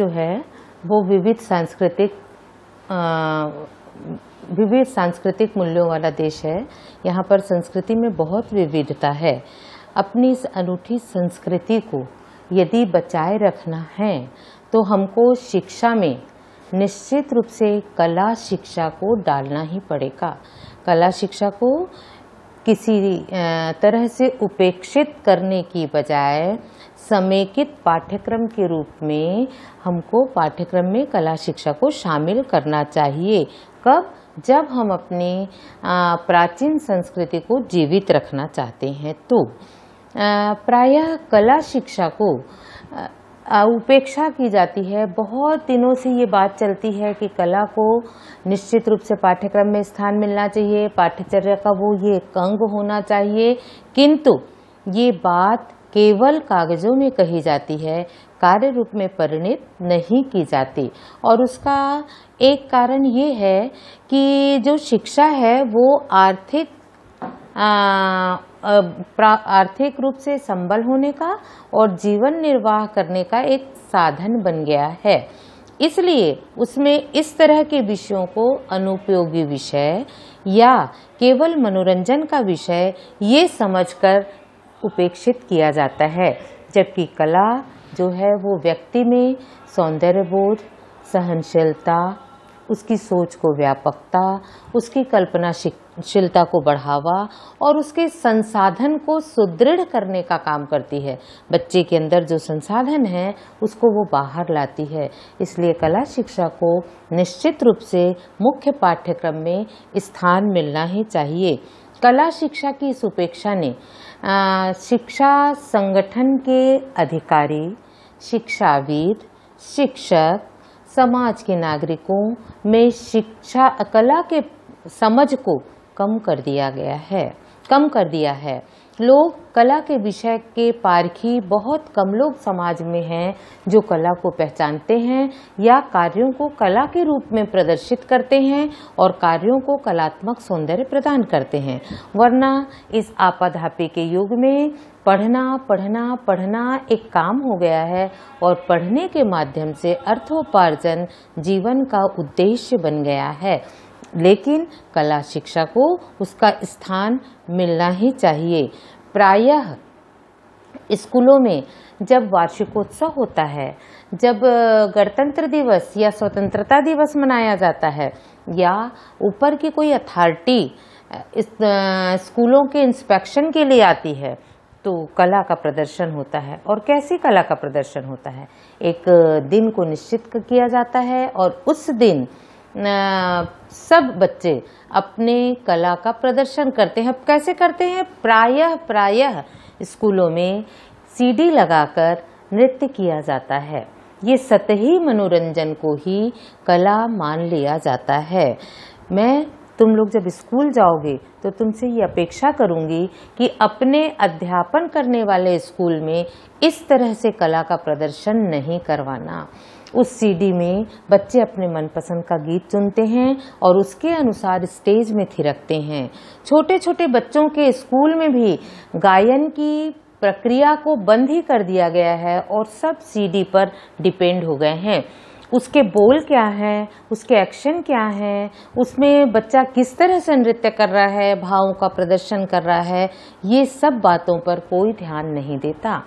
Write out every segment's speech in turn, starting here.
जो है वो विविध सांस्कृतिक विविध सांस्कृतिक मूल्यों वाला देश है यहाँ पर संस्कृति में बहुत विविधता है अपनी इस अनूठी संस्कृति को यदि बचाए रखना है तो हमको शिक्षा में निश्चित रूप से कला शिक्षा को डालना ही पड़ेगा कला शिक्षा को किसी तरह से उपेक्षित करने की बजाय समेकित पाठ्यक्रम के रूप में हमको पाठ्यक्रम में कला शिक्षा को शामिल करना चाहिए कब जब हम अपने प्राचीन संस्कृति को जीवित रखना चाहते हैं तो प्रायः कला शिक्षा को उपेक्षा की जाती है बहुत दिनों से ये बात चलती है कि कला को निश्चित रूप से पाठ्यक्रम में स्थान मिलना चाहिए पाठ्यचर्या का वो ये अंग होना चाहिए किंतु ये बात केवल कागज़ों में कही जाती है कार्य रूप में परिणित नहीं की जाती और उसका एक कारण ये है कि जो शिक्षा है वो आर्थिक आर्थिक रूप से संबल होने का और जीवन निर्वाह करने का एक साधन बन गया है इसलिए उसमें इस तरह के विषयों को अनुपयोगी विषय या केवल मनोरंजन का विषय ये समझकर उपेक्षित किया जाता है जबकि कला जो है वो व्यक्ति में सौंदर्य बोध सहनशीलता उसकी सोच को व्यापकता उसकी कल्पना शीलता को बढ़ावा और उसके संसाधन को सुदृढ़ करने का काम करती है बच्चे के अंदर जो संसाधन है उसको वो बाहर लाती है इसलिए कला शिक्षा को निश्चित रूप से मुख्य पाठ्यक्रम में स्थान मिलना ही चाहिए कला शिक्षा की इस उपेक्षा ने आ, शिक्षा संगठन के अधिकारी शिक्षाविद शिक्षक समाज के नागरिकों में शिक्षा कला के समझ को कम कर दिया गया है कम कर दिया है लोग कला के विषय के पारखी बहुत कम लोग समाज में हैं जो कला को पहचानते हैं या कार्यों को कला के रूप में प्रदर्शित करते हैं और कार्यों को कलात्मक सौंदर्य प्रदान करते हैं वरना इस आपाधापी के युग में पढ़ना पढ़ना पढ़ना एक काम हो गया है और पढ़ने के माध्यम से अर्थोपार्जन जीवन का उद्देश्य बन गया है लेकिन कला शिक्षा को उसका स्थान मिलना ही चाहिए प्रायः स्कूलों में जब वार्षिकोत्सव होता है जब गणतंत्र दिवस या स्वतंत्रता दिवस मनाया जाता है या ऊपर की कोई अथॉरिटी इस स्कूलों के इंस्पेक्शन के लिए आती है तो कला का प्रदर्शन होता है और कैसी कला का प्रदर्शन होता है एक दिन को निश्चित किया जाता है और उस दिन सब बच्चे अपने कला का प्रदर्शन करते हैं कैसे करते हैं प्रायः प्रायः स्कूलों में सीडी लगाकर नृत्य किया जाता है ये सतही मनोरंजन को ही कला मान लिया जाता है मैं तुम लोग जब स्कूल जाओगे तो तुमसे ये अपेक्षा करूंगी कि अपने अध्यापन करने वाले स्कूल में इस तरह से कला का प्रदर्शन नहीं करवाना उस सीडी में बच्चे अपने मनपसंद का गीत चुनते हैं और उसके अनुसार स्टेज में थिरकते हैं छोटे छोटे बच्चों के स्कूल में भी गायन की प्रक्रिया को बंद ही कर दिया गया है और सब सीडी पर डिपेंड हो गए हैं उसके बोल क्या हैं उसके एक्शन क्या हैं उसमें बच्चा किस तरह से नृत्य कर रहा है भावों का प्रदर्शन कर रहा है ये सब बातों पर कोई ध्यान नहीं देता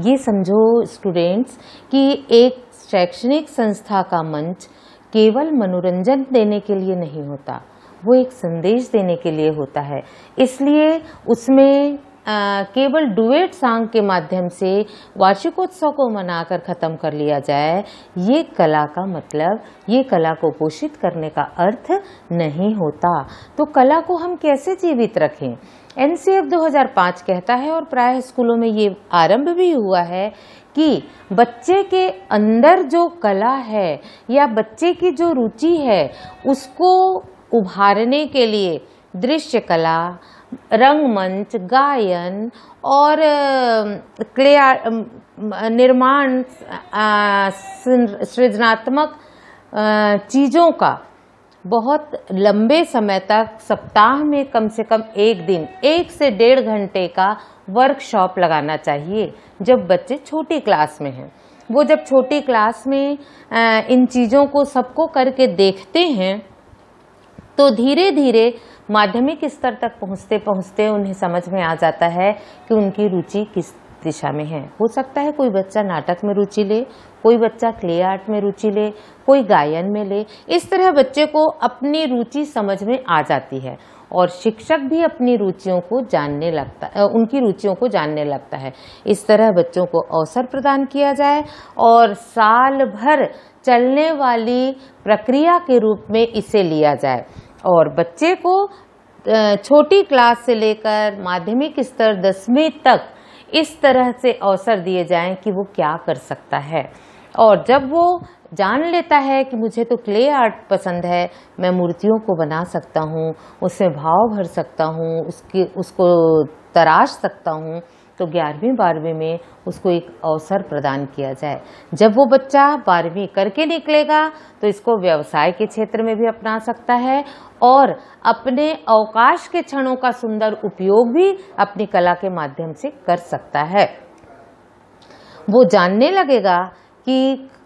ये समझो स्टूडेंट्स कि एक शैक्षणिक संस्था का मंच केवल मनोरंजन देने के लिए नहीं होता वो एक संदेश देने के लिए होता है इसलिए उसमें केवल डुएट सॉन्ग के माध्यम से वार्षिकोत्सव को मनाकर ख़त्म कर लिया जाए ये कला का मतलब ये कला को पोषित करने का अर्थ नहीं होता तो कला को हम कैसे जीवित रखें एन सी एफ दो कहता है और प्राय स्कूलों में ये आरंभ भी हुआ है कि बच्चे के अंदर जो कला है या बच्चे की जो रुचि है उसको उभारने के लिए दृश्य कला रंगमंच गायन और क्ले निर्माण सृजनात्मक चीज़ों का बहुत लंबे समय तक सप्ताह में कम से कम एक दिन एक से डेढ़ घंटे का वर्कशॉप लगाना चाहिए जब बच्चे छोटी क्लास में हैं वो जब छोटी क्लास में इन चीज़ों को सबको करके देखते हैं तो धीरे धीरे माध्यमिक स्तर तक पहुंचते पहुंचते उन्हें समझ में आ जाता है कि उनकी रुचि किस दिशा में है हो सकता है कोई बच्चा नाटक में रुचि ले कोई बच्चा क्ले आर्ट में रुचि ले कोई गायन में ले इस तरह बच्चे को अपनी रुचि समझ में आ जाती है और शिक्षक भी अपनी रुचियों को जानने लगता उनकी रुचियों को जानने लगता है इस तरह बच्चों को अवसर प्रदान किया जाए और साल भर चलने वाली प्रक्रिया के रूप में इसे लिया जाए और बच्चे को छोटी क्लास से लेकर माध्यमिक स्तर दसवीं तक इस तरह से अवसर दिए जाएं कि वो क्या कर सकता है और जब वो जान लेता है कि मुझे तो क्ले आर्ट पसंद है मैं मूर्तियों को बना सकता हूँ उसमें भाव भर सकता हूँ उसकी उसको तराश सकता हूँ तो ग्यारहवीं बारहवीं में उसको एक अवसर प्रदान किया जाए जब वो बच्चा बारहवीं करके निकलेगा तो इसको व्यवसाय के क्षेत्र में भी अपना सकता है और अपने अवकाश के क्षणों का सुंदर उपयोग भी अपनी कला के माध्यम से कर सकता है वो जानने लगेगा कि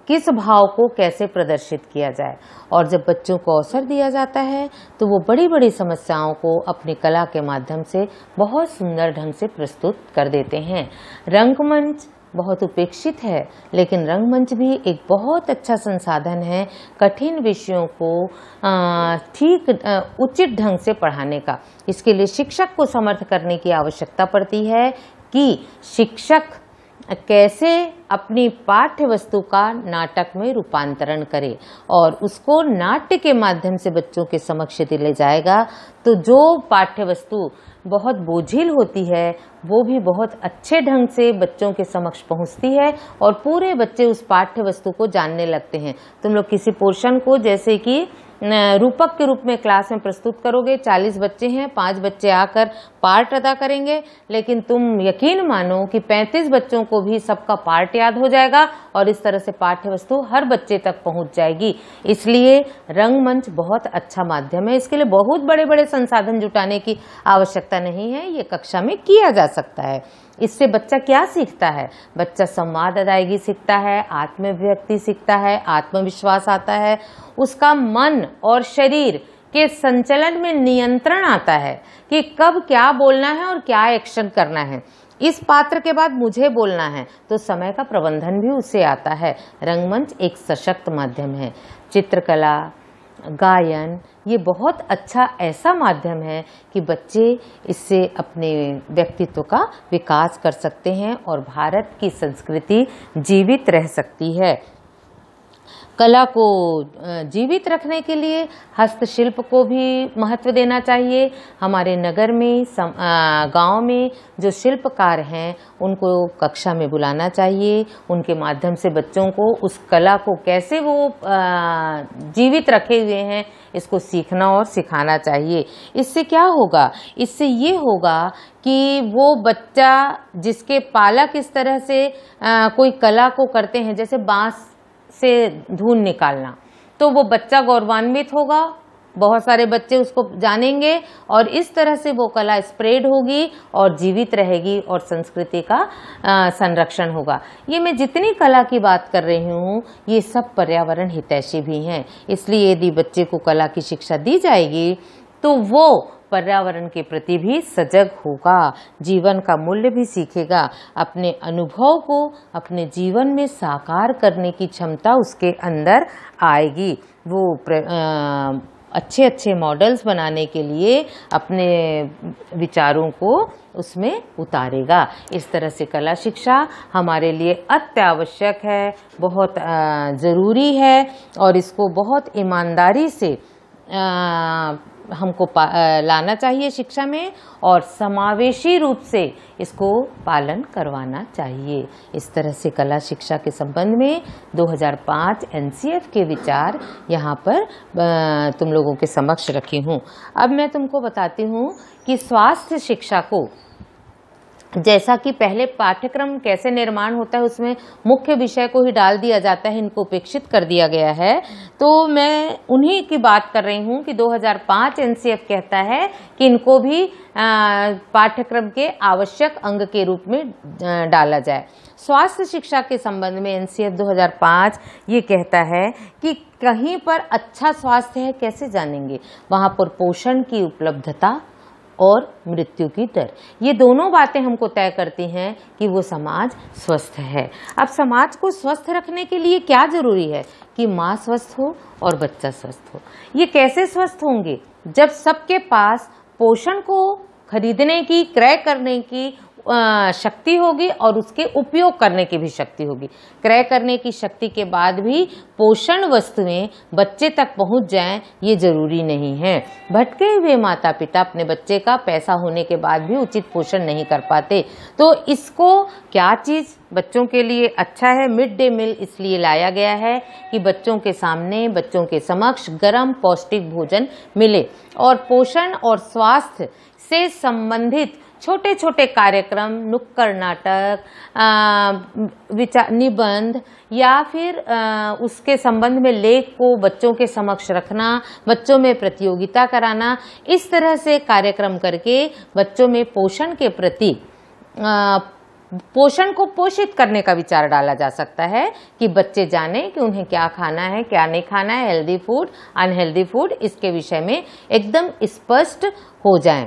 किस भाव को कैसे प्रदर्शित किया जाए और जब बच्चों को अवसर दिया जाता है तो वो बड़ी बड़ी समस्याओं को अपनी कला के माध्यम से बहुत सुंदर ढंग से प्रस्तुत कर देते हैं रंगमंच बहुत उपेक्षित है लेकिन रंगमंच भी एक बहुत अच्छा संसाधन है कठिन विषयों को ठीक उचित ढंग से पढ़ाने का इसके लिए शिक्षक को समर्थ करने की आवश्यकता पड़ती है कि शिक्षक कैसे अपनी पाठ्य वस्तु का नाटक में रूपांतरण करे और उसको नाट्य के माध्यम से बच्चों के समक्ष दिले ले जाएगा तो जो पाठ्य वस्तु बहुत बोझिल होती है वो भी बहुत अच्छे ढंग से बच्चों के समक्ष पहुंचती है और पूरे बच्चे उस पाठ्य वस्तु को जानने लगते हैं तुम लोग किसी पोर्शन को जैसे कि रूपक के रूप में क्लास में प्रस्तुत करोगे चालीस बच्चे हैं पाँच बच्चे आकर पार्ट अदा करेंगे लेकिन तुम यकीन मानो कि पैंतीस बच्चों को भी सबका पार्ट याद हो जाएगा और इस तरह से पाठ्य वस्तु हर बच्चे तक पहुंच जाएगी इसलिए रंगमंच बहुत अच्छा माध्यम है इसके लिए बहुत बड़े बड़े संसाधन जुटाने की आवश्यकता नहीं है ये कक्षा में किया जा सकता है इससे बच्चा क्या सीखता है बच्चा संवाद अदायगी सीखता है आत्मव्यक्ति सीखता है आत्मविश्वास आता है उसका मन और शरीर के संचलन में नियंत्रण आता है कि कब क्या बोलना है और क्या एक्शन करना है इस पात्र के बाद मुझे बोलना है तो समय का प्रबंधन भी उसे आता है रंगमंच एक सशक्त माध्यम है चित्रकला गायन ये बहुत अच्छा ऐसा माध्यम है कि बच्चे इससे अपने व्यक्तित्व का विकास कर सकते हैं और भारत की संस्कृति जीवित रह सकती है कला को जीवित रखने के लिए हस्तशिल्प को भी महत्व देना चाहिए हमारे नगर में गांव में जो शिल्पकार हैं उनको कक्षा में बुलाना चाहिए उनके माध्यम से बच्चों को उस कला को कैसे वो जीवित रखे हुए हैं इसको सीखना और सिखाना चाहिए इससे क्या होगा इससे ये होगा कि वो बच्चा जिसके पालक इस तरह से कोई कला को करते हैं जैसे बाँस से धुन निकालना तो वो बच्चा गौरवान्वित होगा बहुत सारे बच्चे उसको जानेंगे और इस तरह से वो कला स्प्रेड होगी और जीवित रहेगी और संस्कृति का संरक्षण होगा ये मैं जितनी कला की बात कर रही हूँ ये सब पर्यावरण हितैषी भी हैं इसलिए यदि बच्चे को कला की शिक्षा दी जाएगी तो वो पर्यावरण के प्रति भी सजग होगा जीवन का मूल्य भी सीखेगा अपने अनुभव को अपने जीवन में साकार करने की क्षमता उसके अंदर आएगी वो प्र, आ, अच्छे अच्छे मॉडल्स बनाने के लिए अपने विचारों को उसमें उतारेगा इस तरह से कला शिक्षा हमारे लिए अत्यावश्यक है बहुत ज़रूरी है और इसको बहुत ईमानदारी से आ, हमको लाना चाहिए शिक्षा में और समावेशी रूप से इसको पालन करवाना चाहिए इस तरह से कला शिक्षा के संबंध में 2005 एनसीएफ के विचार यहाँ पर तुम लोगों के समक्ष रखी हूँ अब मैं तुमको बताती हूँ कि स्वास्थ्य शिक्षा को जैसा कि पहले पाठ्यक्रम कैसे निर्माण होता है उसमें मुख्य विषय को ही डाल दिया जाता है इनको उपेक्षित कर दिया गया है तो मैं उन्हीं की बात कर रही हूँ कि 2005 एनसीएफ कहता है कि इनको भी पाठ्यक्रम के आवश्यक अंग के रूप में डाला जाए स्वास्थ्य शिक्षा के संबंध में एनसीएफ 2005 ये कहता है कि कहीं पर अच्छा स्वास्थ्य है कैसे जानेंगे वहाँ पर पोषण की उपलब्धता और मृत्यु की दर ये दोनों बातें हमको तय करती हैं कि वो समाज स्वस्थ है अब समाज को स्वस्थ रखने के लिए क्या ज़रूरी है कि माँ स्वस्थ हो और बच्चा स्वस्थ हो ये कैसे स्वस्थ होंगे जब सबके पास पोषण को खरीदने की क्रय करने की शक्ति होगी और उसके उपयोग करने की भी शक्ति होगी क्रय करने की शक्ति के बाद भी पोषण वस्तुएं बच्चे तक पहुंच जाएं ये ज़रूरी नहीं है भटके हुए माता पिता अपने बच्चे का पैसा होने के बाद भी उचित पोषण नहीं कर पाते तो इसको क्या चीज़ बच्चों के लिए अच्छा है मिड डे मील इसलिए लाया गया है कि बच्चों के सामने बच्चों के समक्ष गर्म पौष्टिक भोजन मिले और पोषण और स्वास्थ्य से संबंधित छोटे छोटे कार्यक्रम नुक्कड़ नाटक विचार निबंध या फिर आ, उसके संबंध में लेख को बच्चों के समक्ष रखना बच्चों में प्रतियोगिता कराना इस तरह से कार्यक्रम करके बच्चों में पोषण के प्रति पोषण को पोषित करने का विचार डाला जा सकता है कि बच्चे जाने कि उन्हें क्या खाना है क्या नहीं खाना है हेल्दी फूड अनहेल्दी फूड इसके विषय में एकदम स्पष्ट हो जाएं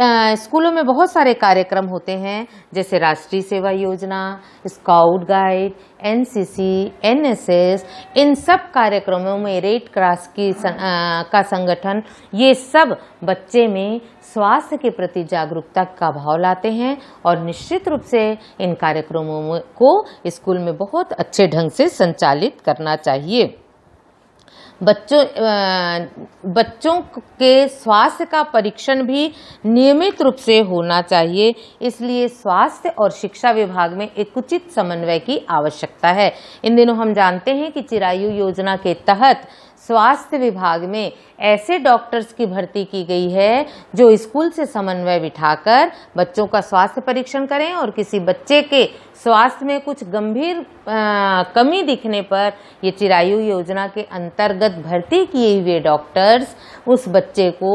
स्कूलों में बहुत सारे कार्यक्रम होते हैं जैसे राष्ट्रीय सेवा योजना स्काउट गाइड एनसीसी, एनएसएस, इन सब कार्यक्रमों में रेड क्रॉस की सं, आ, का संगठन ये सब बच्चे में स्वास्थ्य के प्रति जागरूकता का भाव लाते हैं और निश्चित रूप से इन कार्यक्रमों को स्कूल में बहुत अच्छे ढंग से संचालित करना चाहिए बच्चों बच्चों के स्वास्थ्य का परीक्षण भी नियमित रूप से होना चाहिए इसलिए स्वास्थ्य और शिक्षा विभाग में एक उचित समन्वय की आवश्यकता है इन दिनों हम जानते हैं कि चिरायु योजना के तहत स्वास्थ्य विभाग में ऐसे डॉक्टर्स की भर्ती की गई है जो स्कूल से समन्वय बिठाकर बच्चों का स्वास्थ्य परीक्षण करें और किसी बच्चे के स्वास्थ्य में कुछ गंभीर आ, कमी दिखने पर ये चिरायु योजना के अंतर्गत भर्ती किए हुए डॉक्टर्स उस बच्चे को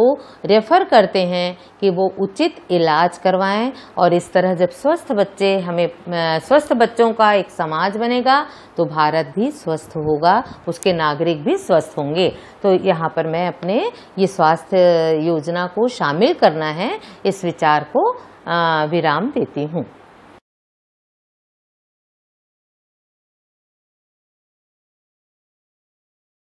रेफर करते हैं कि वो उचित इलाज करवाएं और इस तरह जब स्वस्थ बच्चे हमें स्वस्थ बच्चों का एक समाज बनेगा तो भारत भी स्वस्थ होगा उसके नागरिक भी स्वस्थ हो होंगे तो यहाँ पर मैं अपने ये स्वास्थ्य योजना को शामिल करना है इस विचार को विराम देती हूँ